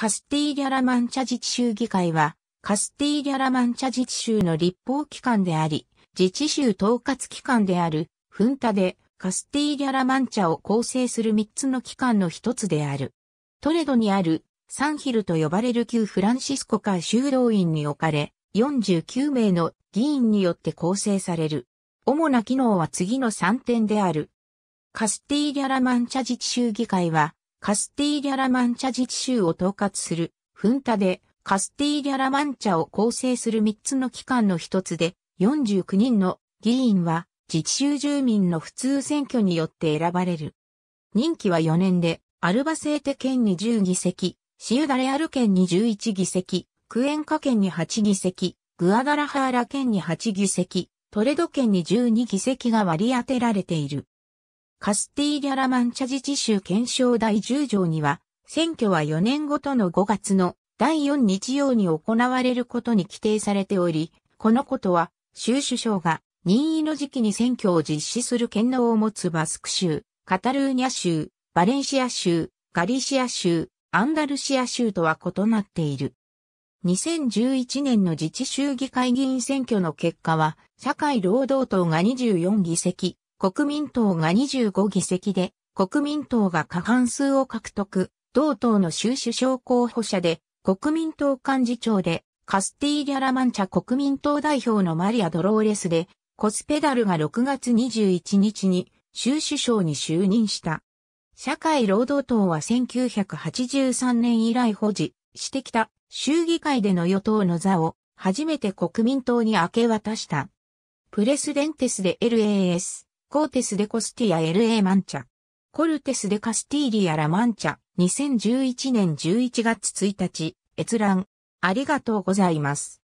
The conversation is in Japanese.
カスティーリャ・ラマンチャ自治州議会は、カスティーリャ・ラマンチャ自治州の立法機関であり、自治州統括機関である、フンタで、カスティーリャ・ラマンチャを構成する3つの機関の一つである。トレドにある、サンヒルと呼ばれる旧フランシスコ会修道院に置かれ、49名の議員によって構成される。主な機能は次の3点である。カスティーリャ・ラマンチャ自治州議会は、カスティーリャ・ラマンチャ自治州を統括する、フンタで、カスティーリャ・ラマンチャを構成する3つの機関の一つで、49人の議員は、自治州住民の普通選挙によって選ばれる。任期は4年で、アルバセーテ県に10議席、シユダレアル県に11議席、クエンカ県に8議席、グアダラハーラ県に8議席、トレド県に12議席が割り当てられている。カスティーリャ・ラ・マンチャ自治州憲章第10条には、選挙は4年ごとの5月の第4日曜に行われることに規定されており、このことは、州首相が任意の時期に選挙を実施する権能を持つバスク州、カタルーニャ州、バレンシア州、ガリシア州、アンダルシア州とは異なっている。2011年の自治州議会議員選挙の結果は、社会労働党が24議席、国民党が25議席で、国民党が過半数を獲得、同党の州首相候補者で、国民党幹事長で、カスティーリャ・ラマンチャ国民党代表のマリア・ドローレスで、コスペダルが6月21日に州首相に就任した。社会労働党は1983年以来保持してきた州議会での与党の座を初めて国民党に明け渡した。プレスデンテスで LAS。コーテス・デ・コスティア LA マンチャ。コルテス・デ・カスティーリア・ラ・マンチャ。2011年11月1日、閲覧。ありがとうございます。